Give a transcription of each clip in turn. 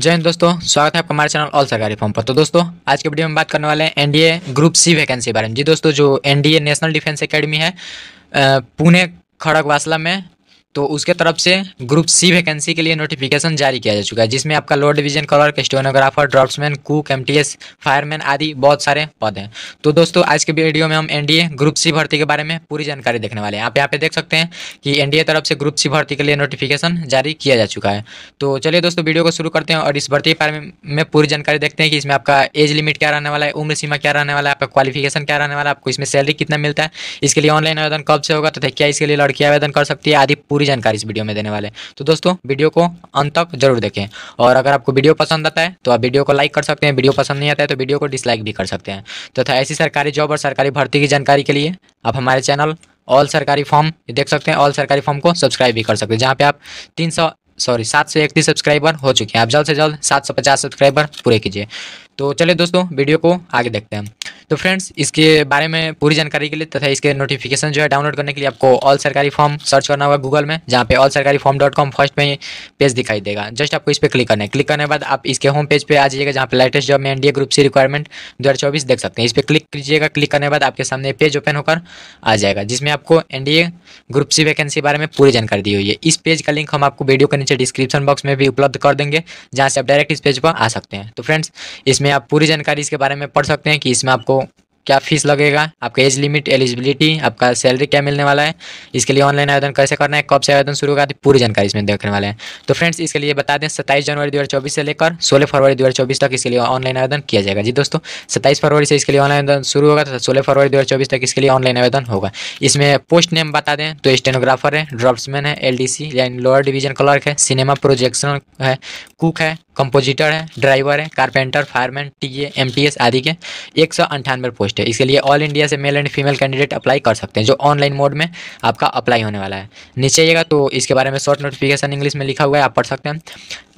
जय हिंद दोस्तों स्वागत है आपका हमारे चैनल ऑल सरकारी फॉर्म पर तो दोस्तों आज के वीडियो में बात करने वाले हैं एनडीए ग्रुप सी वैकेंसी के बारे में जी दोस्तों जो एनडीए नेशनल डिफेंस एकेडमी है पुणे खड़गवासला में तो उसके तरफ से ग्रुप सी वैकेंसी के लिए नोटिफिकेशन जारी किया जा चुका है जिसमें आपका lower division colour stenographer draughtsman cook M fireman आदि बहुत सारे पद हैं तो दोस्तों आज के वीडियो में हम एनडीए ग्रुप सी भर्ती के बारे में पूरी जानकारी देखने वाले हैं आप यहाँ पे देख सकते हैं कि एनडीए तरफ से ग्रुप सी भर्ती के लिए नोटिफिकेशन जारी किया जा चुका है तो चलिए दोस्तों वीडियो को शुरू करते हैं और इस भर्ती के बारे में पूरी जानकारी देखते हैं कि इसमें आपका एज लिमिट क्या रहने वाला है उम्र सीमा क्या रहने वाला है आपका क्वालिफिकेशन क्या रहने वाला है आपको इसमें सैलरी कितना मिलता है इसके लिए ऑनलाइन आवेदन कब से होगा तथा क्या इसके लिए लड़की आवेदन कर सकती है आदि पूरी सभी जानकारी इस वीडियो में देने वाले तो दोस्तों वीडियो को अंत तक जरूर देखें और अगर आपको वीडियो पसंद आता है तो आप वीडियो को लाइक कर सकते हैं वीडियो पसंद नहीं आता है तो वीडियो को डिसलाइक भी कर सकते हैं तथा तो ऐसी सरकारी जॉब और सरकारी भर्ती की जानकारी के लिए आप हमारे चैनल ऑल सरकारी फॉर्म देख सकते हैं ऑल सरकारी फॉर्म को सब्सक्राइब भी कर सकते हैं जहाँ पे आप तीन सौ सॉरी सात सौ इकतीस सब्सक्राइबर हो चुके हैं आप जल्द से जल्द सात सौ पचास सब्सक्राइबर पूरे कीजिए तो चलिए दोस्तों वीडियो को आगे देखते हैं तो फ्रेंड्स इसके बारे में पूरी जानकारी के लिए तथा इसके नोटिफिकेशन जो है डाउनलोड करने के लिए आपको ऑल सरकारी फॉर्म सर्च करना होगा गूगल में जहाँ पे ऑल सरकारी फॉर्म डॉट कॉम फर्स्ट में पेज दिखाई देगा जस्ट आपको इस पर क्लिक करना है क्लिक करने के बाद आप इसके होम पेज पर आ जाइएगा जहाँ पे लेटेस्ट जॉब में एनडीए ग्रुप सी रिक्वायरमेंट दो देख सकते हैं इस पर क्लिक कीजिएगा क्लिक करने के बाद आपके सामने पेज ओपन होकर आ जाएगा जिसमें आपको एनडीए ग्रुप सी वैकेंसी बारे में पूरी जानकारी दी हुई है इस पेज का लिंक हम आपको वीडियो के नीचे डिस्क्रिप्शन बॉक्स में भी उपलब्ध कर देंगे जहाँ से आप डायरेक्ट इस पेज पर आ सकते हैं तो फ्रेंड्स इसमें इसमें आप पूरी जानकारी इसके बारे में पढ़ सकते हैं कि इसमें आपको क्या फीस लगेगा आपका एज लिमिट एलिजिबिलिटी आपका सैलरी क्या मिलने वाला है इसके लिए ऑनलाइन आवेदन कैसे करना है कब से आवेदन शुरू होगा पूरी जानकारी इसमें देखने वाले हैं तो फ्रेंड्स इसके लिए बता दें सत्ताईस जनवरी 2024 से लेकर सोलह फरवरी 2024 तक इसके लिए ऑनलाइन आवेदन किया जाएगा जी दोस्तों सत्ताईस फरवरी से इसके लिए ऑनलाइन आवेदन शुरू होगा तो सोलह फरवरी दो तक इसके लिए ऑनलाइन आवेदन होगा इसमें पोस्ट नेम बता दें तो स्टेनोग्राफर है ड्रॉप्समैन है एल डी सी यानी लोअर डिवीजन क्लर्क है सिनेमा प्रोजेक्शन है कुक है कंपोजिटर हैं ड्राइवर हैं कारपेंटर फायरमैन टीए एमटीएस आदि के एक सौ अंठानवे पोस्ट है इसके लिए ऑल इंडिया से male and female candidate apply कर सकते हैं जो ऑनलाइन मोड में आपका अप्लाई होने वाला है नीचे आइएगा तो इसके बारे में शॉर्ट नोटिफिकेशन इंग्लिश में लिखा हुआ है आप पढ़ सकते हैं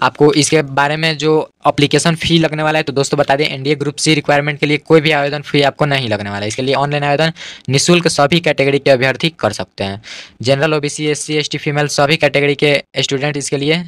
आपको इसके बारे में जो अप्लीकेशन फ़ी लगने वाला है तो दोस्तों बता दें एनडीए ग्रुप सी रिक्वायरमेंट के लिए कोई भी आवेदन फ़ी आपको नहीं लगने वाला है इसके लिए ऑनलाइन आवेदन निःशुल्क सभी कैटेगरी के अभ्यर्थी कर सकते हैं general OBC SC ST female सभी कैटेगरी के स्टूडेंट इसके लिए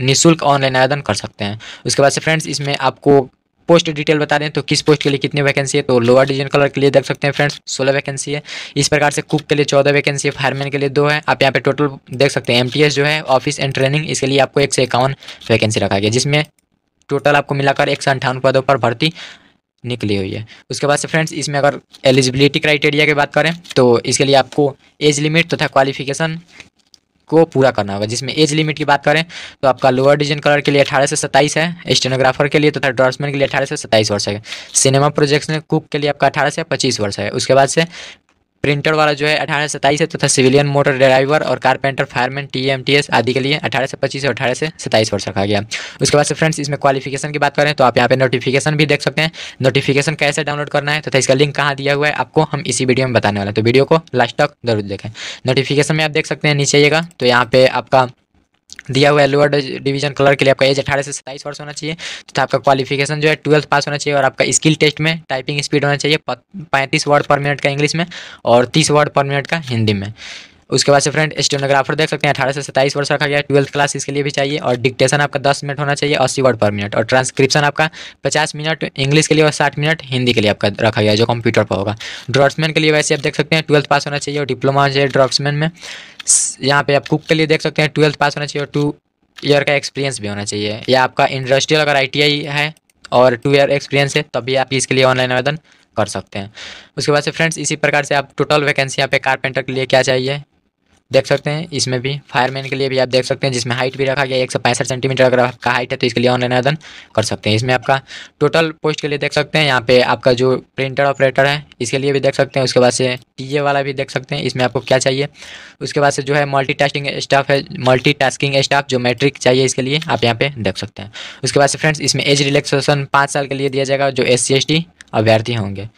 निःशुल्क ऑनलाइन आवेदन कर सकते हैं उसके बाद से फ्रेंड्स इसमें आपको पोस्ट डिटेल बता दें तो किस पोस्ट के लिए कितनी वैकेंसी है तो लोअर डिवीजन कलर के लिए देख सकते हैं फ्रेंड्स सोलह वैकेंसी है इस प्रकार से कुक के लिए चौदह वैकेंसी है फायरमैन के लिए दो है आप यहाँ पे टोटल देख सकते हैं एमटीएस जो है ऑफिस एंड ट्रेनिंग इसके लिए आपको एक से इक्यावन वैकेंसी रखा गया जिसमें टोटल आपको मिलाकर एक सौ अंठावन पदों पर भर्ती निकली हुई है उसके बाद से फ्रेंड्स इसमें अगर एलिजिबिलिटी क्राइटेरिया की बात करें तो इसके लिए आपको एज लिमिट तथा क्वालिफिकेशन को पूरा करना होगा जिसमें एज लिमिट की बात करें तो आपका लोअर डिवीजन कलर के लिए अठारह से सत्ताईस है स्टेनोग्राफर के लिए तथा तो ड्रॉसमैन के लिए अठारह से सत्ताईस वर्ष है सिनेमा प्रोजेक्शन कुक के लिए आपका अठारह से पच्चीस वर्ष है उसके बाद से प्रिंटर वाला जो है अठारह से सत्ताईस है तथा तो सिविलियन मोटर ड्राइवर और carpenter fireman T M T S आदि के लिए अठारह से पच्चीस और अठारह से सत्ताईस वर्ष रखा गया उसके बाद से फ्रेंड्स इसमें क्वालिफिकेशन की बात करें तो आप यहाँ पे नोटिफिकेशन भी देख सकते हैं नोटिफिकेशन कैसे डाउनलोड करना है तथा तो इसका लिंक कहाँ दिया हुआ है आपको हम इसी वीडियो में बताने वाले तो वीडियो को लास्ट तक जरूर देखें नोटिफिकेशन में आप देख सकते हैं नीचे आइएगा तो यहाँ पे आपका दिया हुआ है लोअर डिवीजन कलर के लिए आपका एज अठारह से सत्ताईस वर्ष होना चाहिए तथा तो आपका क्वालिफिकेशन जो है ट्वेल्थ पास होना चाहिए और आपका स्किल टेस्ट में टाइपिंग स्पीड होना चाहिए पैंतीस वर्ड पर मिनट का इंग्लिश में और तीस वर्ड पर मिनट का हिंदी में उसके बाद से फ्रेंड स्टेनोग्राफर देख सकते हैं अठारह से सत्ताईस वर्ष रखा गया ट्वेल्थ क्लास इसके लिए भी चाहिए और डिक्टेशन आपका दस मिनट होना चाहिए अस्सी वर्ड पर मिनट और ट्रांसक्रिप्शन आपका पचास मिनट इंग्लिश के लिए और साठ मिनट हिंदी के लिए आपका रखा गया जो कंप्यूटर पर होगा ड्रॉप्समैन के लिए वैसे आप देख सकते हैं ट्वेल्थ पास होना चाहिए और डिप्लोमा चाहिए ड्रॉप्समैन में यहाँ पे आप कुक के लिए देख सकते हैं ट्वेल्थ पास होना चाहिए और टू ईयर का एक्सपीरियंस भी होना चाहिए या आपका इंडस्ट्रियल अगर आई है और टू ईयर एक्सपीरियंस है तब तो भी आप इसके लिए ऑनलाइन आवेदन कर सकते हैं उसके बाद से फ्रेंड्स इसी प्रकार से आप टोटल वैकेंसी यहाँ पे कारपेंटर के लिए क्या चाहिए देख सकते हैं इसमें भी फायरमैन के लिए भी आप देख सकते हैं जिसमें हाइट भी रखा गया एक सौ पैंसठ सेंटीमीटर अगर आपका हाइट है तो इसके लिए ऑनलाइन आवेदन कर सकते हैं इसमें आपका टोटल पोस्ट के लिए देख सकते हैं यहाँ पे आपका जो प्रिंटर ऑपरेटर है इसके लिए भी देख सकते हैं उसके बाद से टी वाला भी देख सकते हैं इसमें आपको क्या चाहिए उसके बाद से जो है मल्टी स्टाफ है मल्टी स्टाफ जो मैट्रिक चाहिए इसके लिए आप यहाँ पे देख सकते हैं उसके बाद से फ्रेंड्स इसमें एज रिलेक्सेशन पाँच साल के लिए दिया जाएगा जो एस सी अभ्यर्थी होंगे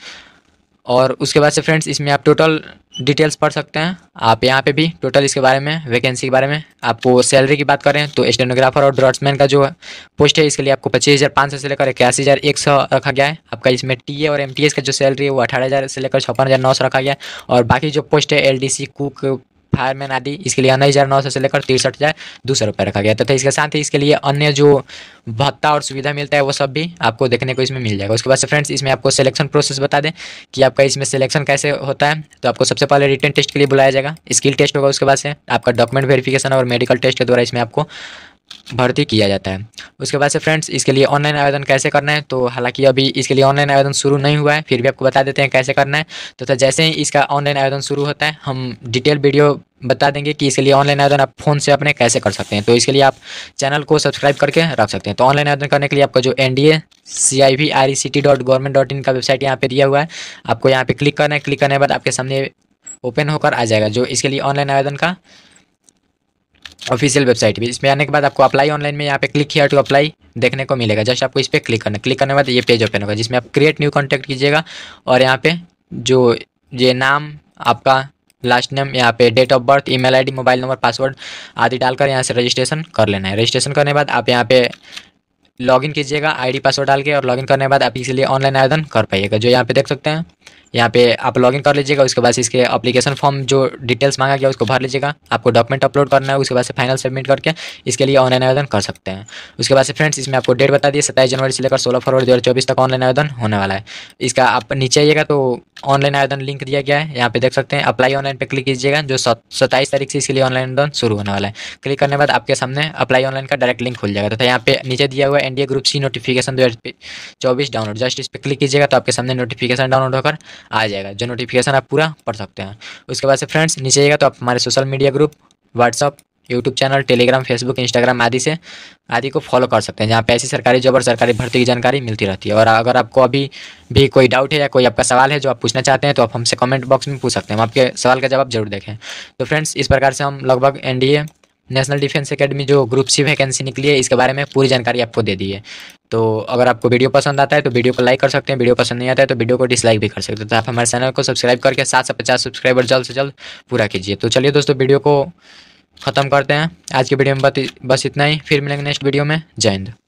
और उसके बाद से फ्रेंड्स इसमें आप टोटल डिटेल्स पढ़ सकते हैं आप यहाँ पे भी टोटल इसके बारे में वैकेंसी के बारे में आपको सैलरी की बात करें तो स्टेनोग्राफर और ड्रॉट्समैन का जो पोस्ट है इसके लिए आपको पच्चीस हज़ार पाँच सौ से लेकर इक्यासी हज़ार एक सौ रखा गया है आपका इसमें टीए और एमटीएस का जो सैलरी है वो अठारह हज़ार से लेकर छप्पन हज़ार नौ सौ रखा गया है और बाकी जो पोस्ट है सी कुक फायरमैन आदि इसके लिए उन्नीस हज़ार नौ सौ से लेकर तिरसठ हज़ार दो सौ रुपये रखा गया तथा तो, तो इसके साथ ही इसके लिए अन्य जो भत्ता और सुविधा मिलता है वो सब भी आपको देखने को इसमें मिल जाएगा उसके बाद से फ्रेंड्स इसमें आपको सिलेक्शन प्रोसेस बता दें कि आपका इसमें सिलेक्शन कैसे होता है तो आपको सबसे पहले रिटर्न टेस्ट के लिए बुलाया जाएगा स्किल टेस्ट होगा उसके बाद से आपका डॉक्यूमेंट वेरिफिकेशन और मेडिकल टेस्ट के द्वारा इसमें आपको भर्ती किया जाता है उसके बाद से फ्रेंड्स इसके लिए ऑनलाइन आवेदन कैसे करना है तो हालांकि अभी इसके लिए ऑनलाइन आवेदन शुरू नहीं हुआ है फिर भी आपको बता देते हैं कैसे करना है तो, तो जैसे ही इसका ऑनलाइन आवेदन शुरू होता है हम डिटेल वीडियो बता देंगे कि इसके लिए ऑनलाइन आवेदन आप फ़ोन से अपने कैसे कर सकते हैं तो इसके लिए आप चैनल को सब्सक्राइब करके रख सकते हैं तो ऑनलाइन आवेदन करने के लिए आपका जो N D A C I V R E C T dot government dot in का वेबसाइट यहाँ पर दिया हुआ है आपको यहाँ पे क्लिक करना है क्लिक करने के बाद आपके सामने ओपन होकर आ जाएगा जो इसके लिए ऑनलाइन आवेदन का ऑफिशियल वेबसाइट भी इसमें आने के बाद आपको अप्लाई ऑनलाइन में यहाँ पे क्लिक किया टू अप्लाई देखने को मिलेगा जस्ट आपको इस पर क्लिक करना क्लिक करने के बाद ये पेज ओपन होगा जिसमें आप क्रिएट न्यू कॉन्टैक्ट कीजिएगा और यहाँ पे जो ये नाम आपका लास्ट नेम यहाँ पे date of birth email ID mobile number password आदि डालकर यहाँ से रजिस्ट्रेशन कर लेना है रजिस्ट्रेशन करने के बाद आप यहाँ पे लॉगिन कीजिएगा आईडी पासवर्ड डाल के और लॉगिन करने के बाद आप इसीलिए ऑनलाइन आवेदन कर पाइएगा जो यहाँ पे देख सकते हैं यहाँ पे आप लॉगिन कर लीजिएगा उसके बाद इसके अपलीकेशन फॉर्म जो डिटेल्स मांगा गया उसको भर लीजिएगा आपको डॉक्यूमेंट अपलोड करना है उसके बाद से फाइनल सबमिट करके इसके लिए ऑनलाइन आवेदन कर सकते हैं उसके बाद से फ्रेंड्स इसमें आपको डेट बता दिए सत्ताईस जनवरी से लेकर सोलह फरवरी दो तक ऑनलाइन आवेदन होने वाला है इसका आप नीचे आइएगा तो ऑनलाइन आवेदन लिंक दिया गया है यहाँ पे देख सकते हैं अप्लाई ऑनलाइन पे क्लिक कीजिएगा जो सत्ताईस तारीख से इसके लिए ऑनलाइन आवेदन शुरू होने वाला है क्लिक करने बाद आपके सामने अप्लाई ऑनलाइन का डायरेक्ट लिंक खुल जाएगा तथा यहाँ पे नीचे दिया हुआ एनडीए ग्रुप सी नोटिफिकेशन दो हजार चौबीस डाउनलोड जस्ट इस पर क्लिक कीजिएगा तो आपके सामने नोटिफिकेशन डाउनलोड होकर आ जाएगा जो नोटिफिकेशन आप पूरा पढ़ सकते हैं उसके बाद से फ्रेंड्स नीचे आएगा तो आप हमारे social media group WhatsApp YouTube channel Telegram Facebook Instagram आदि से आदि को फॉलो कर सकते हैं जहाँ पे ऐसी सरकारी जॉब और सरकारी भर्ती की जानकारी मिलती रहती है और अगर आपको अभी भी कोई डाउट है या कोई आपका सवाल है जो आप पूछना चाहते हैं तो आप हमसे कमेंट बॉक्स में पूछ सकते हैं हम आपके सवाल का जवाब जरूर देखें तो फ्रेंड्स इस प्रकार से हम लगभग एन नेशनल डिफेंस अकेडमी जो ग्रुप सी वैकेंसी निकली है इसके बारे में पूरी जानकारी आपको दे दी है तो अगर आपको वीडियो पसंद आता है तो वीडियो को लाइक कर सकते हैं वीडियो पसंद नहीं आता है तो वीडियो को डिसलाइक भी कर सकते हैं तो आप हमारे चैनल को सब्सक्राइब करके सात सौ पचास सब्सक्राइबर जल्द से जल्द पूरा कीजिए तो चलिए दोस्तों वीडियो को ख़त्म करते हैं आज की वीडियो में बस इतना ही फिर मिलेंगे नेक्स्ट वीडियो में जय हिंद